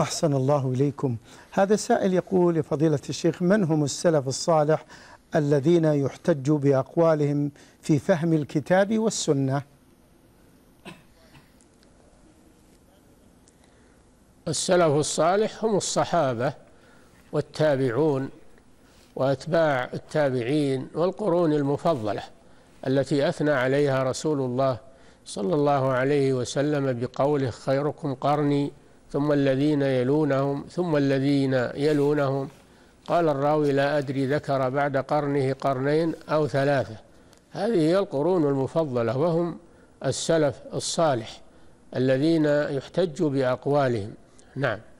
أحسن الله إليكم هذا السائل يقول لفضيلة الشيخ من هم السلف الصالح الذين يحتج بأقوالهم في فهم الكتاب والسنة السلف الصالح هم الصحابة والتابعون وأتباع التابعين والقرون المفضلة التي أثنى عليها رسول الله صلى الله عليه وسلم بقوله خيركم قرني ثم الذين يلونهم ثم الذين يلونهم قال الراوي لا أدري ذكر بعد قرنه قرنين أو ثلاثة هذه هي القرون المفضلة وهم السلف الصالح الذين يحتج بأقوالهم نعم